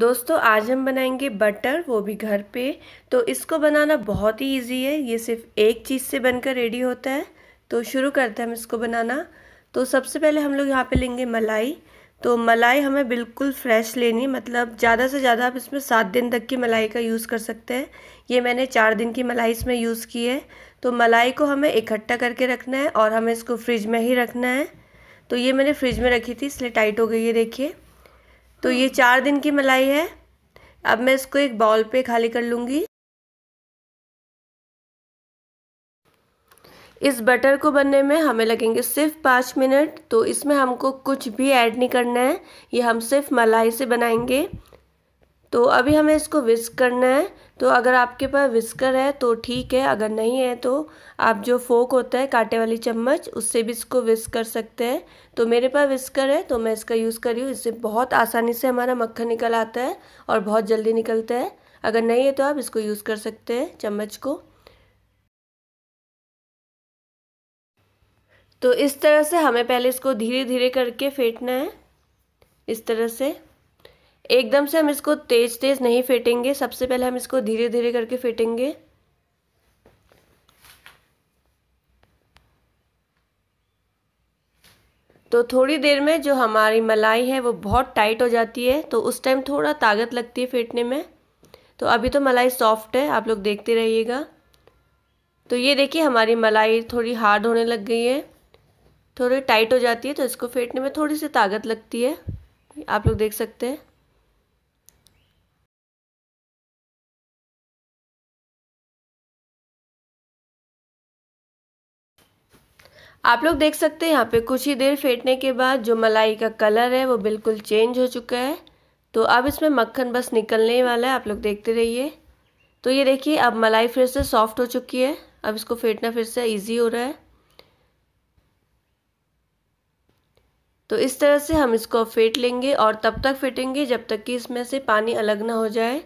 दोस्तों आज हम बनाएंगे बटर वो भी घर पे तो इसको बनाना बहुत ही इजी है ये सिर्फ एक चीज़ से बनकर रेडी होता है तो शुरू करते हैं हम इसको बनाना तो सबसे पहले हम लोग यहाँ पे लेंगे मलाई तो मलाई हमें बिल्कुल फ्रेश लेनी है मतलब ज़्यादा से ज़्यादा आप इसमें सात दिन तक की मलाई का यूज़ कर सकते हैं ये मैंने चार दिन की मलाई इसमें यूज़ की है तो मलाई को हमें इकट्ठा करके रखना है और हमें इसको फ्रिज में ही रखना है तो ये मैंने फ्रिज में रखी थी इसलिए टाइट हो गई है देखिए तो ये चार दिन की मलाई है अब मैं इसको एक बाउल पे खाली कर लूँगी इस बटर को बनने में हमें लगेंगे सिर्फ पाँच मिनट तो इसमें हमको कुछ भी ऐड नहीं करना है ये हम सिर्फ मलाई से बनाएंगे तो अभी हमें इसको विस्क करना है तो अगर आपके पास विस्कर है तो ठीक है अगर नहीं है तो आप जो फोक होता है कांटे वाली चम्मच उससे भी इसको विस्क कर सकते हैं तो मेरे पास विस्कर है तो मैं इसका यूज़ कर रही हूँ इससे बहुत आसानी से हमारा मक्खन निकल आता है और बहुत जल्दी निकलता है अगर नहीं है तो आप इसको यूज़ कर सकते हैं चम्मच को तो इस तरह से हमें पहले इसको धीरे धीरे करके फेंटना है इस तरह से एकदम से हम इसको तेज़ तेज़ नहीं फेंटेंगे सबसे पहले हम इसको धीरे धीरे करके फेंटेंगे तो थोड़ी देर में जो हमारी मलाई है वो बहुत टाइट हो जाती है तो उस टाइम थोड़ा ताकत लगती है फेंटने में तो अभी तो मलाई सॉफ्ट है आप लोग देखते रहिएगा तो ये देखिए हमारी मलाई थोड़ी हार्ड होने लग गई है थोड़ी टाइट हो जाती है तो इसको फेंटने में थोड़ी सी ताकत लगती है आप लोग देख सकते हैं आप लोग देख सकते हैं यहाँ पे कुछ ही देर फेंटने के बाद जो मलाई का कलर है वो बिल्कुल चेंज हो चुका है तो अब इसमें मक्खन बस निकलने वाला है आप लोग देखते रहिए तो ये देखिए अब मलाई फिर से सॉफ्ट हो चुकी है अब इसको फेंटना फिर से इजी हो रहा है तो इस तरह से हम इसको फेंट लेंगे और तब तक फेंटेंगे जब तक कि इसमें से पानी अलग ना हो जाए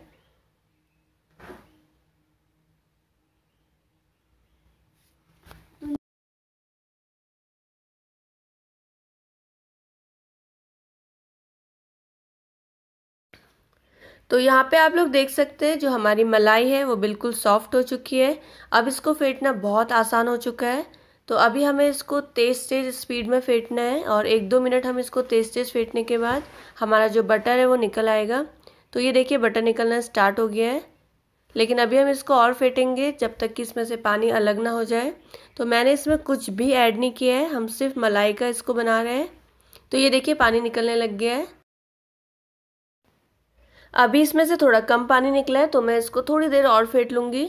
तो यहाँ पे आप लोग देख सकते हैं जो हमारी मलाई है वो बिल्कुल सॉफ्ट हो चुकी है अब इसको फेंटना बहुत आसान हो चुका है तो अभी हमें इसको तेज़ तेज़ स्पीड में फेंटना है और एक दो मिनट हम इसको तेज़ तेज़ फेंटने के बाद हमारा जो बटर है वो निकल आएगा तो ये देखिए बटर निकलना स्टार्ट हो गया है लेकिन अभी हम इसको और फेंटेंगे जब तक कि इसमें से पानी अलग ना हो जाए तो मैंने इसमें कुछ भी ऐड नहीं किया है हम सिर्फ मलाई का इसको बना रहे हैं तो ये देखिए पानी निकलने लग गया है अभी इसमें से थोड़ा कम पानी निकला है तो मैं इसको थोड़ी देर और फेंट लूँगी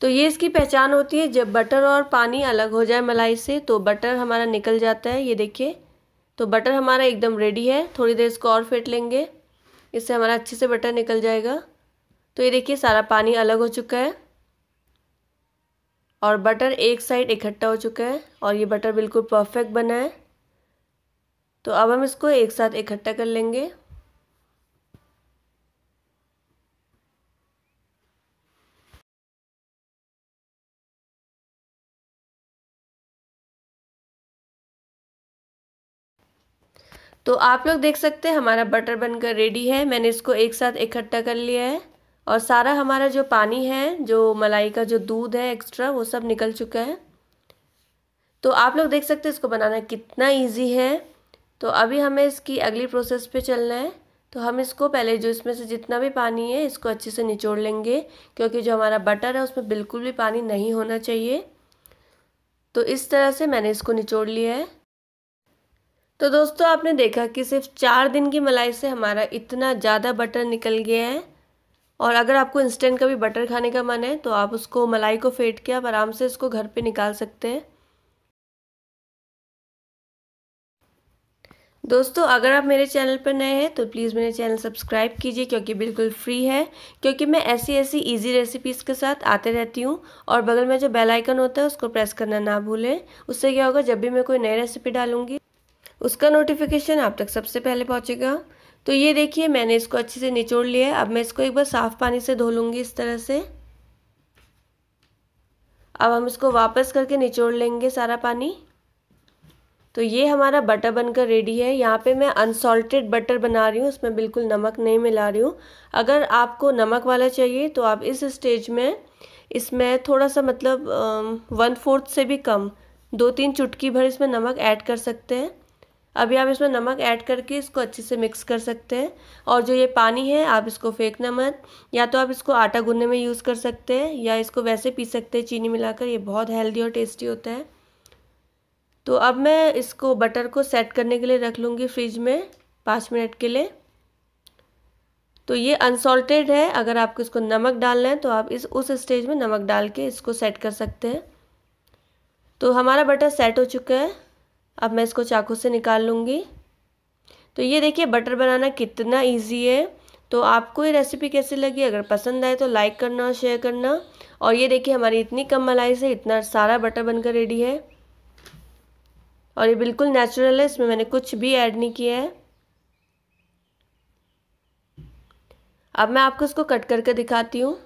तो ये इसकी पहचान होती है जब बटर और पानी अलग हो जाए मलाई से तो बटर हमारा निकल जाता है ये देखिए तो बटर हमारा एकदम रेडी है थोड़ी देर इसको और फेंट लेंगे इससे हमारा अच्छे से बटर निकल जाएगा तो ये देखिए सारा पानी अलग हो चुका है और बटर एक साइड इकट्ठा हो चुका है और ये बटर बिल्कुल परफेक्ट बना है तो अब हम इसको एक साथ इकट्ठा कर लेंगे तो आप लोग देख सकते हैं हमारा बटर बनकर रेडी है मैंने इसको एक साथ इकट्ठा कर लिया है और सारा हमारा जो पानी है जो मलाई का जो दूध है एक्स्ट्रा वो सब निकल चुका है तो आप लोग देख सकते हैं इसको बनाना कितना इजी है तो अभी हमें इसकी अगली प्रोसेस पे चलना है तो हम इसको पहले जो इसमें से जितना भी पानी है इसको अच्छे से निचोड़ लेंगे क्योंकि जो हमारा बटर है उसमें बिल्कुल भी पानी नहीं होना चाहिए तो इस तरह से मैंने इसको निचोड़ लिया है तो दोस्तों आपने देखा कि सिर्फ चार दिन की मलाई से हमारा इतना ज़्यादा बटर निकल गया है और अगर आपको इंस्टेंट कभी बटर खाने का मन है तो आप उसको मलाई को फेंट के आप आराम से इसको घर पे निकाल सकते हैं दोस्तों अगर आप मेरे चैनल पर नए हैं तो प्लीज़ मेरे चैनल सब्सक्राइब कीजिए क्योंकि बिल्कुल फ्री है क्योंकि मैं ऐसी ऐसी इजी रेसिपीज़ के साथ आते रहती हूँ और बगल में जो बेल आइकन होता है उसको प्रेस करना ना भूलें उससे क्या होगा जब भी मैं कोई नई रेसिपी डालूँगी उसका नोटिफिकेशन आप तक सबसे पहले पहुँचेगा तो ये देखिए मैंने इसको अच्छे से निचोड़ लिया है अब मैं इसको एक बार साफ़ पानी से धो लूँगी इस तरह से अब हम इसको वापस करके निचोड़ लेंगे सारा पानी तो ये हमारा बटर बनकर रेडी है यहाँ पे मैं अनसॉल्टेड बटर बना रही हूँ उसमें बिल्कुल नमक नहीं मिला रही हूँ अगर आपको नमक वाला चाहिए तो आप इस स्टेज में इसमें थोड़ा सा मतलब वन फोर्थ से भी कम दो तीन चुटकी भर इसमें नमक ऐड कर सकते हैं अभी आप इसमें नमक ऐड करके इसको अच्छे से मिक्स कर सकते हैं और जो ये पानी है आप इसको फेंकना मत या तो आप इसको आटा गूंदने में यूज़ कर सकते हैं या इसको वैसे पी सकते हैं चीनी मिलाकर ये बहुत हेल्दी और टेस्टी होता है तो अब मैं इसको बटर को सेट करने के लिए रख लूँगी फ्रिज में पाँच मिनट के लिए तो ये अनसॉल्टेड है अगर आपको इसको नमक डालना है तो आप इस उस स्टेज में नमक डाल के इसको सेट कर सकते हैं तो हमारा बटर सेट हो चुका है अब मैं इसको चाकू से निकाल लूँगी तो ये देखिए बटर बनाना कितना ईजी है तो आपको ये रेसिपी कैसी लगी अगर पसंद आए तो लाइक करना और शेयर करना और ये देखिए हमारी इतनी कम मलाई से इतना सारा बटर बनकर रेडी है और ये बिल्कुल नेचुरल है इसमें मैंने कुछ भी ऐड नहीं किया है अब मैं आपको इसको कट करके दिखाती हूँ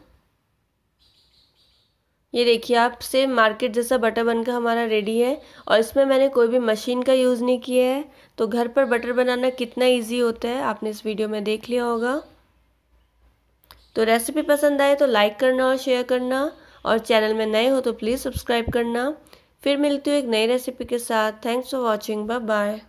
ये देखिए आप से मार्केट जैसा बटर बनकर हमारा रेडी है और इसमें मैंने कोई भी मशीन का यूज़ नहीं किया है तो घर पर बटर बनाना कितना इजी होता है आपने इस वीडियो में देख लिया होगा तो रेसिपी पसंद आए तो लाइक करना और शेयर करना और चैनल में नए हो तो प्लीज़ सब्सक्राइब करना फिर मिलती हूँ एक नई रेसिपी के साथ thanks for watching bye bye